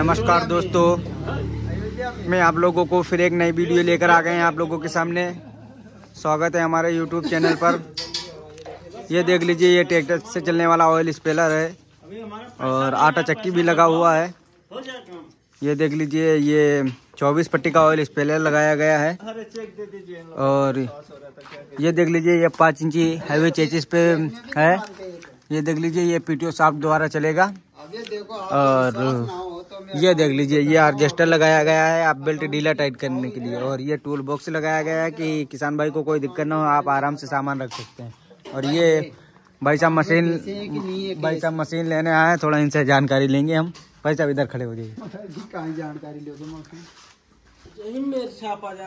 नमस्कार दोस्तों मैं आप लोगों को फिर एक नई वीडियो लेकर आ गए हैं आप लोगों के सामने स्वागत है हमारे यूट्यूब चैनल पर ये देख लीजिए ये ट्रैक्टर से चलने वाला ऑयल स्पेलर है और आटा चक्की भी लगा हुआ है ये देख लीजिए ये 24 पट्टी का ऑयल स्पेलर लगाया गया है और ये देख लीजिए ये पाँच इंची हाईवे चेचिस पे है ये देख लीजिए ये पीटीओ साहब द्वारा चलेगा और तो ये देख लीजिए ये आर्जेस्टर लगाया गया है आप बेल्ट ढीला टाइट करने के लिए और ये टूल बॉक्स लगाया गया है कि किसान भाई को कोई दिक्कत ना हो आप आराम से सामान रख सकते हैं और ये भाई साहब मशीन भाई साहब मशीन लेने आए हैं थोड़ा इनसे जानकारी लेंगे हम भाई साहब इधर खड़े हो जाइए जानकारी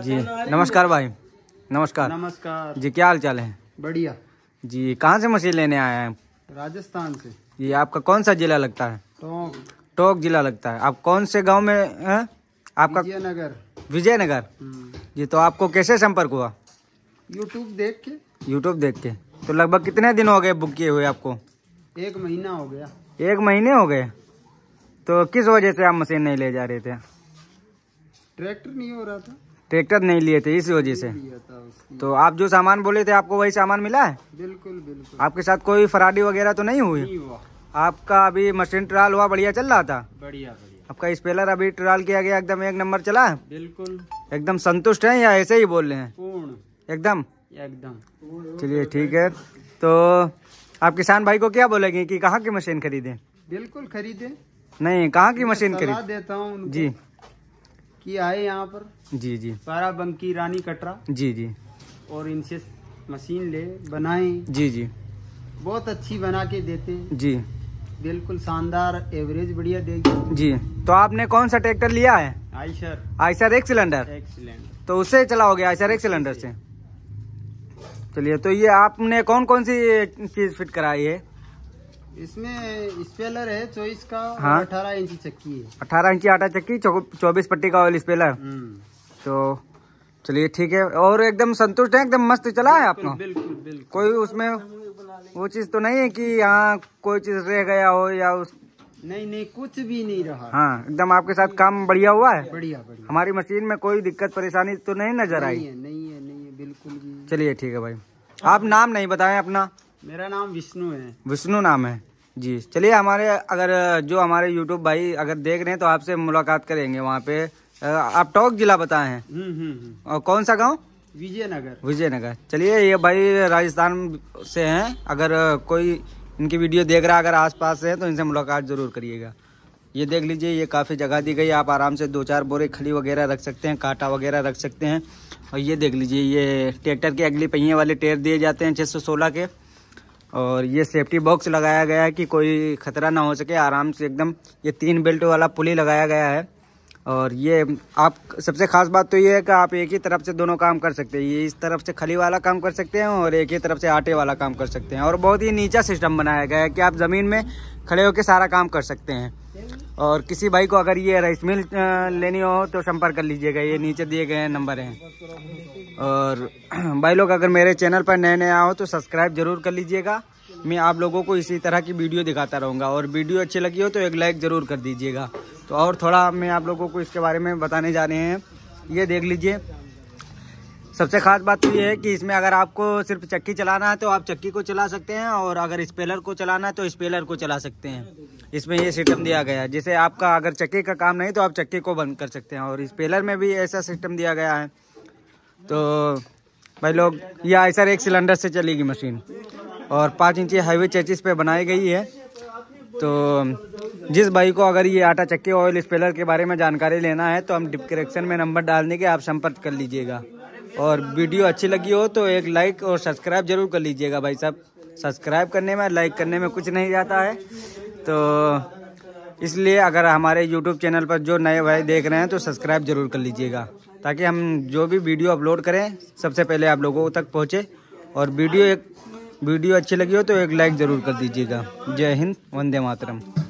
जी नमस्कार भाई नमस्कार नमस्कार जी क्या हाल चाल है बढ़िया जी कहाँ से मशीन लेने आए हैं राजस्थान से ये आपका कौन सा जिला लगता है टोंक टोंक जिला लगता है आप कौन से गांव में है? आपका विजयनगर विजयनगर जी हम्म। तो आपको कैसे संपर्क हुआ यूट्यूब देख के यूट्यूब देख के तो लगभग कितने दिन हो गए बुक किए हुए आपको एक महीना हो गया एक महीने हो गए तो किस वजह से आप मशीन नहीं ले जा रहे थे ट्रैक्टर नहीं हो रहा था ट्रैक्टर नहीं लिए थे इस वजह से तो आप जो सामान बोले थे आपको वही सामान मिला है बिल्कुल बिल्कुल आपके साथ कोई फराडी वगैरह तो नहीं हुई आपका अभी मशीन ट्रायल हुआ बढ़िया चल रहा था बढ़िया आपका स्पेलर अभी ट्रायल किया गया एकदम एक नंबर चला है बिल्कुल एकदम संतुष्ट है या ऐसे ही बोल रहे हैं एकदम एकदम चलिए ठीक है तो आप किसान भाई को क्या बोलेंगे कि कहाँ की मशीन खरीदें बिल्कुल खरीदे नहीं कहाँ की मशीन खरीद देता हूँ जी की आए यहाँ पर जी जी बंकी रानी कटरा जी जी और इनसे मशीन ले बनाए जी जी बहुत अच्छी बना के देते जी बिल्कुल शानदार एवरेज बढ़िया देगी जी तो आपने कौन सा ट्रैक्टर लिया है आयसर आयसर एक सिलेंडर एक सिलेंडर तो उससे चलाओगे आयसर एक सिलेंडर से चलिए तो ये आपने कौन कौन सी चीज फिट कराई है इसमें स्पेलर है चौबीस का हाँ अठारह इंची चक्की है अठारह इंची आटा चक्की चौबीस पट्टी का ऑयल स्पेलर हम्म। तो चलिए ठीक है और एकदम संतुष्ट है एकदम मस्त चला है आपको कोई उसमें वो चीज तो नहीं है कि यहाँ कोई चीज रह गया हो या उस नहीं नहीं कुछ भी नहीं रहा हाँ एकदम आपके साथ काम बढ़िया हुआ है बढ़िया बढ़िया हमारी मशीन में कोई दिक्कत परेशानी तो नहीं नजर आई नहीं है नहीं है बिल्कुल चलिए ठीक है भाई आप नाम नहीं बताएं अपना मेरा नाम विष्णु है विष्णु नाम है जी चलिए हमारे अगर जो हमारे YouTube भाई अगर देख रहे हैं तो आपसे मुलाकात करेंगे वहाँ पे आप टोंक जिला बताए हैं हम्म, हम्म, हम्म। और कौन सा गांव विजयनगर विजयनगर चलिए ये भाई राजस्थान से हैं अगर कोई इनकी वीडियो देख रहा है अगर आसपास से है तो इनसे मुलाकात ज़रूर करिएगा ये देख लीजिए ये काफ़ी जगह दी गई आप आराम से दो चार बोरे खली वगैरह रख सकते हैं कांटा वगैरह रख सकते हैं और ये देख लीजिए ये ट्रैक्टर के अगले पहिए वाले टेर दिए जाते हैं छः के और ये सेफ्टी बॉक्स लगाया गया है कि कोई ख़तरा ना हो सके आराम से एकदम ये तीन बेल्ट वाला पुली लगाया गया है और ये आप सबसे ख़ास बात तो ये है कि आप एक ही तरफ से दोनों काम कर सकते हैं ये इस तरफ से खली वाला काम कर सकते हैं और एक ही तरफ से आटे वाला काम कर सकते हैं और बहुत ही नीचा सिस्टम बनाया गया है कि आप ज़मीन में खड़े होकर सारा काम कर सकते हैं और किसी भाई को अगर ये राइस मिल लेनी हो तो संपर्क कर लीजिएगा ये नीचे दिए गए नंबर हैं और भाई लोग अगर मेरे चैनल पर नए नए आओ तो सब्सक्राइब जरूर कर लीजिएगा मैं आप लोगों को इसी तरह की वीडियो दिखाता रहूँगा और वीडियो अच्छी लगी हो तो एक लाइक ज़रूर कर दीजिएगा तो और थोड़ा मैं आप लोगों को इसके बारे में बताने जा रहे हैं ये देख लीजिए सबसे ख़ास बात तो ये है कि इसमें अगर आपको सिर्फ चक्की चलाना है तो आप चक्की को चला सकते हैं और अगर स्पेलर को चलाना है तो स्पेलर को चला सकते हैं इसमें ये सिस्टम दिया गया है जैसे आपका अगर चक्की का काम नहीं तो आप चक्की को बंद कर सकते हैं और स्पेलर में भी ऐसा सिस्टम दिया गया है तो भाई लोग ये आयसर एक सिलेंडर से चलेगी मशीन और पाँच इंची हाईवे चेचिस पे बनाई गई है तो जिस भाई को अगर ये आटा चक्की ऑयल स्पेलर के बारे में जानकारी लेना है तो हम डिस्क्रिप्शन में नंबर डाल देंगे आप संपर्क कर लीजिएगा और वीडियो अच्छी लगी हो तो एक लाइक और सब्सक्राइब जरूर कर लीजिएगा भाई साहब सब्सक्राइब करने में लाइक करने में कुछ नहीं जाता है तो इसलिए अगर हमारे यूट्यूब चैनल पर जो नए भाई देख रहे हैं तो सब्सक्राइब जरूर कर लीजिएगा ताकि हम जो भी वीडियो अपलोड करें सबसे पहले आप लोगों तक पहुँचे और वीडियो एक वीडियो अच्छी लगी हो तो एक लाइक ज़रूर कर दीजिएगा जय हिंद वंदे मातरम